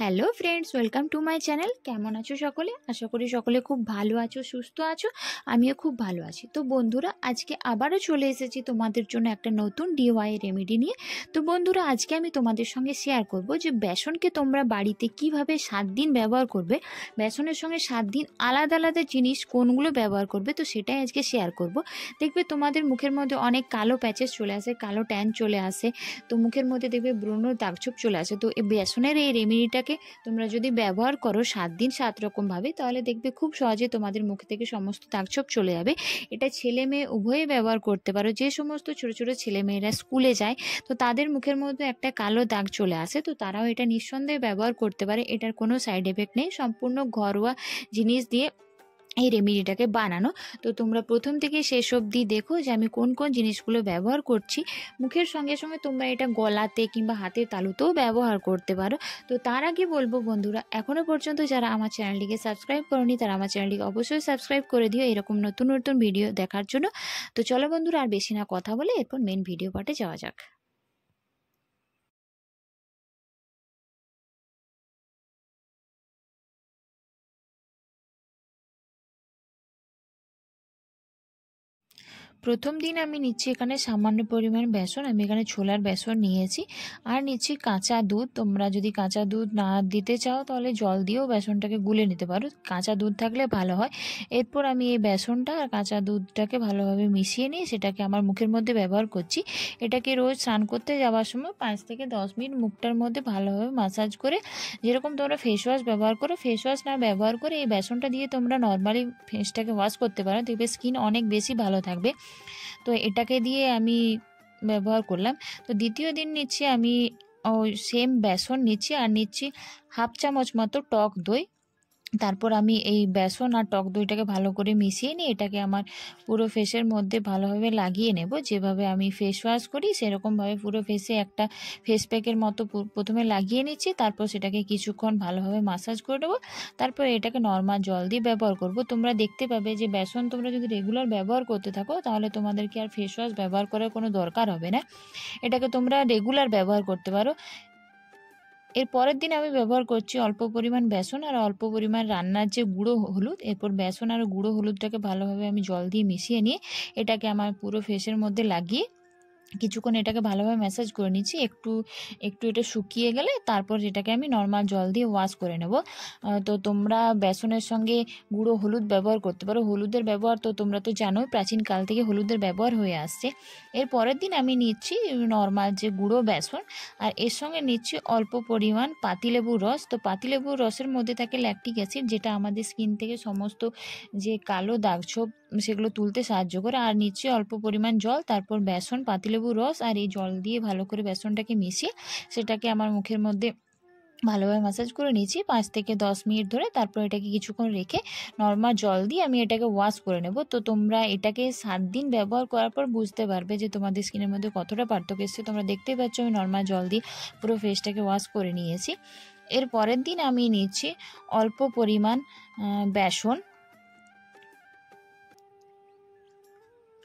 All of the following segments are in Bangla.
hello friends welcome to my channel কেমন আছো সকলে আশা করি সকলে খুব ভালো আছো সুস্থ আছো আমিও খুব ভালো আছি তো বন্ধুরা আজকে আবারও চলে এসেছি তোমাদের জন্য একটা নতুন ডিওয়াই রেমেডি নিয়ে তো বন্ধুরা আজকে আমি তোমাদের সঙ্গে শেয়ার করব যে বেসনকে তোমরা বাড়িতে কিভাবে সাত দিন ব্যবহার করবে বেসনের সঙ্গে সাত দিন আলাদা আলাদা জিনিস কোনগুলো ব্যবহার করবে তো সেটাই আজকে শেয়ার করব দেখবে তোমাদের মুখের মধ্যে অনেক কালো প্যাচেস চলে আসে কালো ট্যান চলে আসে তো মুখের মধ্যে দেখবে ব্রণ দাগছুপ চলে আসে তো এই বেসনের এই রেমেডিটা মশলাটাকে তোমরা যদি ব্যবহার করো সাত দিন সাত রকমভাবে তাহলে দেখবে খুব সহজে তোমাদের মুখ থেকে সমস্ত দাগছোপ চলে যাবে এটা ছেলে মেয়ে উভয়ে ব্যবহার করতে পারো যে সমস্ত ছোট ছোট ছেলে মেয়েরা স্কুলে যায় তো তাদের মুখের মধ্যে একটা কালো দাগ চলে আসে তো তারাও এটা নিঃসন্দেহে ব্যবহার করতে পারে এটার কোনো সাইড এফেক্ট নেই সম্পূর্ণ ঘরোয়া জিনিস দিয়ে এই রেমেডিটাকে বানানো তো তোমরা প্রথম থেকে শেষ অবধি দেখো যে আমি কোন কোন জিনিসগুলো ব্যবহার করছি মুখের সঙ্গে সঙ্গে তোমরা এটা গলাতে কিংবা হাতের তালুতেও ব্যবহার করতে পারো তো তার আগে বলবো বন্ধুরা এখনও পর্যন্ত যারা আমার চ্যানেলটিকে সাবস্ক্রাইব করনি তারা আমার চ্যানেলটিকে অবশ্যই সাবস্ক্রাইব করে দিও এরকম নতুন নতুন ভিডিও দেখার জন্য তো চলো বন্ধুরা আর বেশি না কথা বলে এরপর মেন ভিডিও পার্টে যাওয়া যাক প্রথম দিন আমি নিচ্ছি এখানে সামান্য পরিমাণ বেসন আমি এখানে ছোলার বেসন নিয়েছি আর নিচ্ছি কাঁচা দুধ তোমরা যদি কাঁচা দুধ না দিতে চাও তাহলে জল দিয়েও বেসনটাকে গুলে নিতে পারো কাঁচা দুধ থাকলে ভালো হয় এরপর আমি এই বেসনটা আর কাঁচা দুধটাকে ভালোভাবে মিশিয়ে নিয়ে সেটাকে আমার মুখের মধ্যে ব্যবহার করছি এটাকে রোজ স্নান করতে যাওয়ার সময় পাঁচ থেকে দশ মিনিট মুখটার মধ্যে ভালোভাবে মাসাজ করে যেরকম তোমরা ফেস ওয়াশ ব্যবহার করো ফেস ওয়াশ না ব্যবহার করে এই বেসনটা দিয়ে তোমরা নর্মালি ফেসটাকে ওয়াশ করতে পারো দেখবে স্কিন অনেক বেশি ভালো থাকবে তো এটাকে দিয়ে আমি ব্যবহার করলাম তো দ্বিতীয় দিন নিচ্ছি আমি সেম বেসন নিচ্ছি আর নিচ্ছি হাফ চামচ মতো টক দই তারপর আমি এই বেসন আর টক দইটাকে ভালো করে মিশিয়ে নিয়ে এটাকে আমার পুরো ফেসের মধ্যে ভালোভাবে লাগিয়ে নেব যেভাবে আমি ফেস ওয়াশ করি সেরকমভাবে পুরো ফেসে একটা ফেস প্যাকের মতো প্রথমে লাগিয়ে নিচ্ছি তারপর সেটাকে কিছুক্ষণ ভালোভাবে মাসাজ করে দেবো তারপর এটাকে নর্মাল জল দিয়ে ব্যবহার করব তোমরা দেখতে পাবে যে বেসন তোমরা যদি রেগুলার ব্যবহার করতে থাকো তাহলে তোমাদেরকে আর ফেস ওয়াশ ব্যবহার করার কোনো দরকার হবে না এটাকে তোমরা রেগুলার ব্যবহার করতে পারো এর পরের দিন আমি ব্যবহার করছি অল্প পরিমাণ বেসন আর অল্প পরিমাণ রান্নার যে গুঁড়ো হলুদ এরপর বেসন আর গুঁড়ো হলুদটাকে ভালোভাবে আমি জল দিয়ে মিশিয়ে নিয়ে এটাকে আমার পুরো ফেসের মধ্যে লাগিয়ে কিছুক্ষণ এটাকে ভালোভাবে ম্যাসাজ করে নিচ্ছি একটু একটু এটা শুকিয়ে গেলে তারপর এটাকে আমি নর্মাল জল দিয়ে ওয়াশ করে নেব তো তোমরা বেসনের সঙ্গে গুঁড়ো হলুদ ব্যবহার করতে পারো হলুদের ব্যবহার তো তোমরা তো জানোই প্রাচীনকাল থেকে হলুদের ব্যবহার হয়ে আসছে এর পরের দিন আমি নিচ্ছি নর্মাল যে গুঁড়ো বেসন আর এর সঙ্গে নিচ্ছি অল্প পরিমাণ পাতিলেবুর রস তো পাতিলেবুর রসের মধ্যে থাকে ল্যাকটিক অ্যাসিড যেটা আমাদের স্কিন থেকে সমস্ত যে কালো দাগ ছোপ সেগুলো তুলতে সাহায্য করে আর নিচ্ছি অল্প পরিমাণ জল তারপর বেসন পাতিলেবু লেবুর রস আর এই জল দিয়ে ভালো করে বেসনটাকে মিশিয়ে সেটাকে আমার মুখের মধ্যে ভালোভাবে ম্যাসাজ করে নিয়েছি পাঁচ থেকে দশ মিনিট ধরে তারপর এটাকে কিছুক্ষণ রেখে নর্মাল জল দিয়ে আমি এটাকে ওয়াশ করে নেব তো তোমরা এটাকে সাত দিন ব্যবহার করার পর বুঝতে পারবে যে তোমাদের স্কিনের মধ্যে কতটা পার্থক্য এসছে তোমরা দেখতেই পাচ্ছ আমি নর্মাল জল দিয়ে পুরো ফেসটাকে ওয়াশ করে নিয়েছি এর পরের দিন আমি নিচ্ছি অল্প পরিমাণ বেসন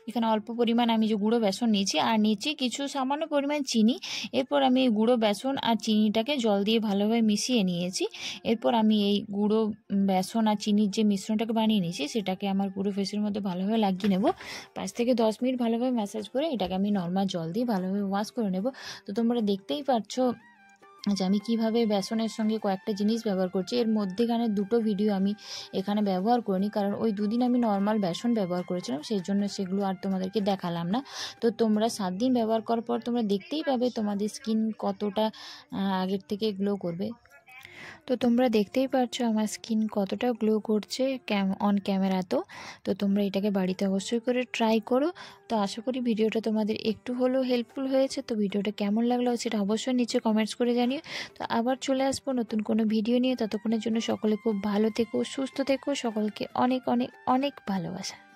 এখানে অল্প পরিমাণ আমি যে গুঁড়ো বেসন নিয়েছি আর নিচে কিছু সামান্য পরিমাণ চিনি এরপর আমি এই গুঁড়ো বেসন আর চিনিটাকে জল দিয়ে ভালোভাবে মিশিয়ে নিয়েছি এরপর আমি এই গুঁড়ো বেসন আর চিনির যে মিশ্রণটাকে বানিয়ে নিয়েছি সেটাকে আমার পুরো ফেসের মধ্যে ভালোভাবে লাগিয়ে নেব পাঁচ থেকে দশ মিনিট ভালোভাবে ম্যাসাজ করে এটাকে আমি নর্মাল জল দিয়ে ভালোভাবে ওয়াশ করে নেব তো তোমরা দেখতেই পাচ্ছ আচ্ছা আমি কিভাবে বেসনের সঙ্গে কয়েকটা জিনিস ব্যবহার করছি এর মধ্যেখানে দুটো ভিডিও আমি এখানে ব্যবহার করিনি কারণ ওই দুদিন আমি নর্মাল বেসন ব্যবহার করেছিলাম সেই জন্য সেগুলো আর তোমাদেরকে দেখালাম না তো তোমরা সাত দিন ব্যবহার করার পর তোমরা দেখতেই পাবে তোমাদের স্কিন কতটা আগের থেকে গ্লো করবে তো তোমরা দেখতেই পারছো আমার স্কিন কতটা গ্লো করছে ক্যাম অন ক্যামেরা তো তো তোমরা এটাকে বাড়িতে অবশ্যই করে ট্রাই করো তো আশা করি ভিডিওটা তোমাদের একটু হলেও হেল্পফুল হয়েছে তো ভিডিওটা কেমন লাগলো সেটা অবশ্যই নিচে কমেন্টস করে জানিও তো আবার চলে আসবো নতুন কোনো ভিডিও নিয়ে ততক্ষণের জন্য সকলে খুব ভালো থেকো সুস্থ থেকো সকলকে অনেক অনেক অনেক ভালোবাসা